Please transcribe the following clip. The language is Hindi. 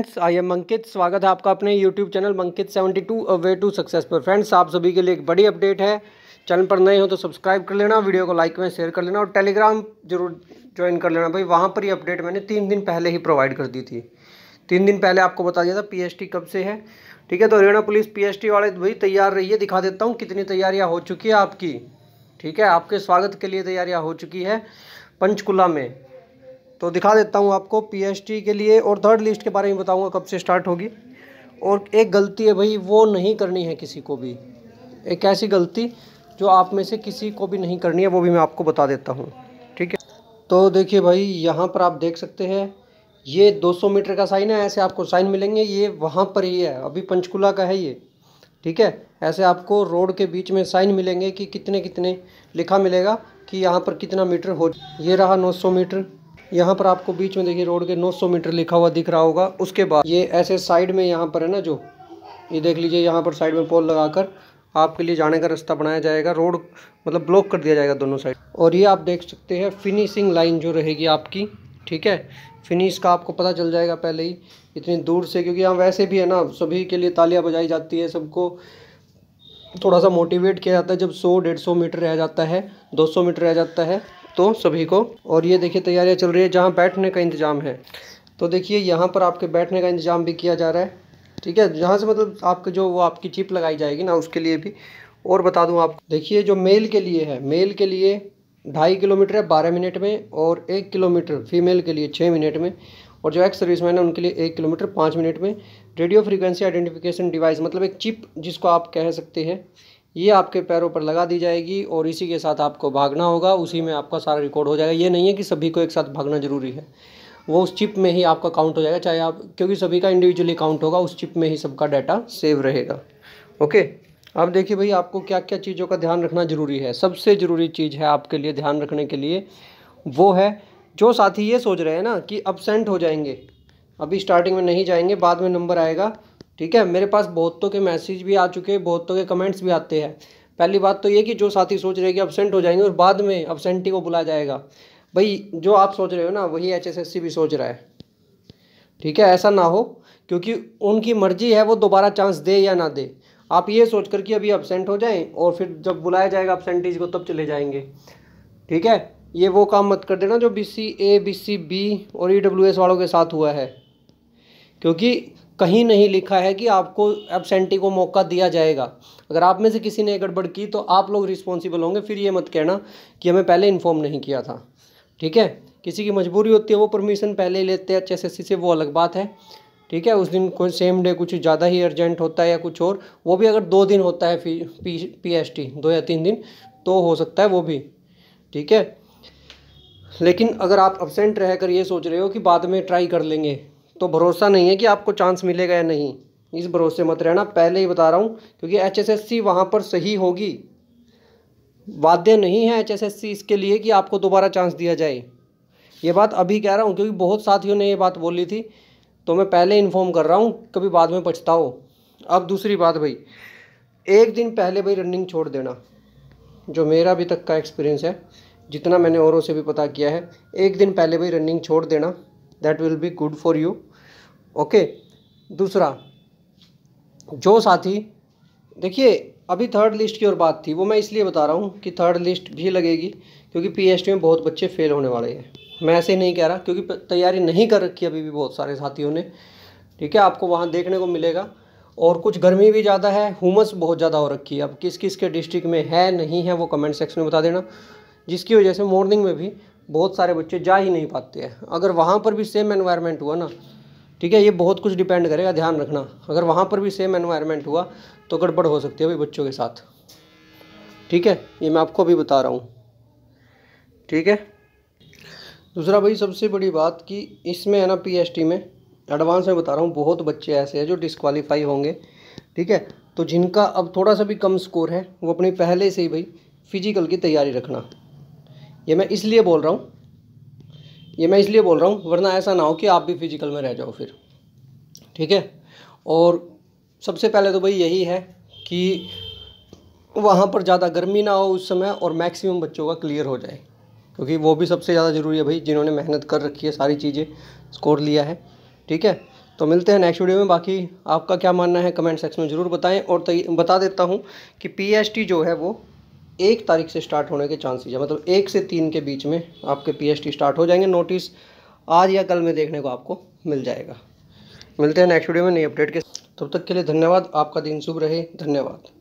फ्रेंड्स आई एम अंकित स्वागत है आपका अपने YouTube channel Mankit 72 a way to success पर फ्रेंड्स आप सभी के लिए एक बड़ी अपडेट है चैनल पर नए हो तो सब्सक्राइब कर लेना वीडियो को लाइक में शेयर कर लेना और टेलीग्राम जरूर ज्वाइन कर लेना भाई वहाँ पर ये अपडेट मैंने तीन दिन पहले ही प्रोवाइड कर दी थी तीन दिन पहले आपको बता दिया था पी कब से है ठीक है तो हरियाणा पुलिस पी वाले भाई तैयार रहिए दिखा देता हूँ कितनी तैयारियाँ हो चुकी है आपकी ठीक है आपके स्वागत के लिए तैयारियाँ हो चुकी है पंचकूला में तो दिखा देता हूँ आपको पीएचटी के लिए और थर्ड लिस्ट के बारे में बताऊँगा कब से स्टार्ट होगी और एक गलती है भाई वो नहीं करनी है किसी को भी एक ऐसी गलती जो आप में से किसी को भी नहीं करनी है वो भी मैं आपको बता देता हूँ ठीक है तो देखिए भाई यहाँ पर आप देख सकते हैं ये 200 मीटर का साइन है ऐसे आपको साइन मिलेंगे ये वहाँ पर ही है अभी पंचकुला का है ये ठीक है ऐसे आपको रोड के बीच में साइन मिलेंगे कि कितने कितने लिखा मिलेगा कि यहाँ पर कितना मीटर हो ये रहा 900 मीटर यहाँ पर आपको बीच में देखिए रोड के 900 मीटर लिखा हुआ दिख रहा होगा उसके बाद ये ऐसे साइड में यहाँ पर है ना जो ये देख लीजिए यहाँ पर साइड में पोल लगाकर आपके लिए जाने का रास्ता बनाया जाएगा रोड मतलब ब्लॉक कर दिया जाएगा दोनों साइड और ये आप देख सकते हैं फिनिशिंग लाइन जो रहेगी आपकी ठीक है फिनिश का आपको पता चल जाएगा पहले ही इतनी दूर से क्योंकि यहाँ वैसे भी है ना सभी के लिए तालियाँ बजाई जाती है सबको थोड़ा सा मोटिवेट किया जाता है जब 100 सौ मीटर रह जाता है 200 मीटर रह जाता है दोस्तों सभी को और ये देखिए तैयारियाँ चल रही है जहाँ बैठने का इंतज़ाम है तो देखिए यहाँ पर आपके बैठने का इंतज़ाम भी किया जा रहा है ठीक है जहाँ से मतलब आपके जो वो आपकी चिप लगाई जाएगी ना उसके लिए भी और बता दूँ आप देखिए जो मेल के लिए है मेल के लिए ढाई किलोमीटर है बारह मिनट में और एक किलोमीटर फीमेल के लिए छः मिनट में और जो एक्स सर्विसमैन है उनके लिए एक किलोमीटर पाँच मिनट में रेडियो फ्रिक्वेंसी आइडेंटिफिकेशन डिवाइस मतलब एक चिप जिसको आप कह सकते हैं ये आपके पैरों पर लगा दी जाएगी और इसी के साथ आपको भागना होगा उसी में आपका सारा रिकॉर्ड हो जाएगा ये नहीं है कि सभी को एक साथ भागना ज़रूरी है वो उस चिप में ही आपका काउंट हो जाएगा चाहे आप क्योंकि सभी का इंडिविजुअली काउंट होगा उस चिप में ही सबका डाटा सेव रहेगा ओके अब देखिए भाई आपको क्या क्या चीज़ों का ध्यान रखना ज़रूरी है सबसे ज़रूरी चीज़ है आपके लिए ध्यान रखने के लिए वो है जो साथी ये सोच रहे हैं ना कि अब सेंट हो जाएंगे अभी स्टार्टिंग में नहीं जाएंगे बाद में नंबर आएगा ठीक है मेरे पास बहुतों के मैसेज भी आ चुके हैं बहुतों के कमेंट्स भी आते हैं पहली बात तो ये कि जो साथी सोच रहे कि एबसेंट हो जाएंगे और बाद में अबसेंटी को बुलाया जाएगा भाई जो आप सोच रहे हो ना वही एच भी सोच रहा है ठीक है ऐसा ना हो क्योंकि उनकी मर्जी है वो दोबारा चांस दे या ना दे आप ये सोच कर कि अभी अब्सेंट हो जाएं और फिर जब बुलाया जाएगा अब्सेंटीज को तब चले जाएंगे ठीक है ये वो काम मत कर देना जो B C A B C B और ई डब्ल्यू एस वालों के साथ हुआ है क्योंकि कहीं नहीं लिखा है कि आपको एबसेंटी को मौका दिया जाएगा अगर आप में से किसी ने गड़बड़ की तो आप लोग रिस्पॉन्सिबल होंगे फिर ये मत कहना कि हमें पहले इन्फॉर्म नहीं किया था ठीक है किसी की मजबूरी होती है वो परमिशन पहले ही लेते हैं एच से वो अलग बात है ठीक है उस दिन कोई सेम डे कुछ ज़्यादा ही अर्जेंट होता है या कुछ और वो भी अगर दो दिन होता है फी पी पी एस टी दो या तीन दिन तो हो सकता है वो भी ठीक है लेकिन अगर आप एबसेंट रह कर ये सोच रहे हो कि बाद में ट्राई कर लेंगे तो भरोसा नहीं है कि आपको चांस मिलेगा या नहीं इस भरोसे मत रहना पहले ही बता रहा हूँ क्योंकि एच एस एस सी वहाँ पर सही होगी वाद्य नहीं है एच एस एस सी इसके लिए कि आपको दोबारा चांस दिया जाए ये बात अभी कह रहा हूँ क्योंकि बहुत साथियों ने ये बात बोली थी तो मैं पहले इन्फॉर्म कर रहा हूँ कभी बाद में पछताओ अब दूसरी बात भाई एक दिन पहले भाई रनिंग छोड़ देना जो मेरा अभी तक का एक्सपीरियंस है जितना मैंने औरों से भी पता किया है एक दिन पहले भाई रनिंग छोड़ देना that will be good for you okay दूसरा जो साथी देखिए अभी थर्ड लिस्ट की और बात थी वो मैं इसलिए बता रहा हूँ कि थर्ड लिस्ट भी लगेगी क्योंकि पीएचडी में बहुत बच्चे फेल होने वाले हैं मैं ऐसे नहीं कह रहा क्योंकि तैयारी नहीं कर रखी अभी भी बहुत सारे साथियों ने ठीक है आपको वहाँ देखने को मिलेगा और कुछ गर्मी भी ज़्यादा है हुमस बहुत ज़्यादा हो रखी है अब किस किस के डिस्ट्रिक्ट में है नहीं है वो कमेंट सेक्शन में बता देना जिसकी वजह से मॉर्निंग में भी बहुत सारे बच्चे जा ही नहीं पाते हैं अगर वहाँ पर भी सेम एनवायरनमेंट हुआ ना ठीक है ये बहुत कुछ डिपेंड करेगा ध्यान रखना अगर वहाँ पर भी सेम एनवायरनमेंट हुआ तो गड़बड़ हो सकती है भाई बच्चों के साथ ठीक है ये मैं आपको अभी बता रहा हूँ ठीक है दूसरा भाई सबसे बड़ी बात कि इसमें है ना पी में एडवांस में बता रहा हूँ बहुत बच्चे ऐसे हैं जो डिसक्वालीफाई होंगे ठीक है तो जिनका अब थोड़ा सा भी कम स्कोर है वो अपनी पहले से ही भाई फिजिकल की तैयारी रखना ये मैं इसलिए बोल रहा हूँ ये मैं इसलिए बोल रहा हूँ वरना ऐसा ना हो कि आप भी फिजिकल में रह जाओ फिर ठीक है और सबसे पहले तो भाई यही है कि वहाँ पर ज़्यादा गर्मी ना हो उस समय और मैक्सिमम बच्चों का क्लियर हो जाए क्योंकि वो भी सबसे ज़्यादा ज़रूरी है भाई जिन्होंने मेहनत कर रखी है सारी चीज़ें स्कोर लिया है ठीक है तो मिलते हैं नेक्स्ट वीडियो में बाकी आपका क्या मानना है कमेंट सेक्शन में ज़रूर बताएं और बता देता हूँ कि पी जो है वो एक तारीख से स्टार्ट होने के चांसेज है मतलब एक से तीन के बीच में आपके पीएसटी स्टार्ट हो जाएंगे नोटिस आज या कल में देखने को आपको मिल जाएगा मिलते हैं नेक्स्ट वीडियो में नई अपडेट के तब तक के लिए धन्यवाद आपका दिन शुभ रहे धन्यवाद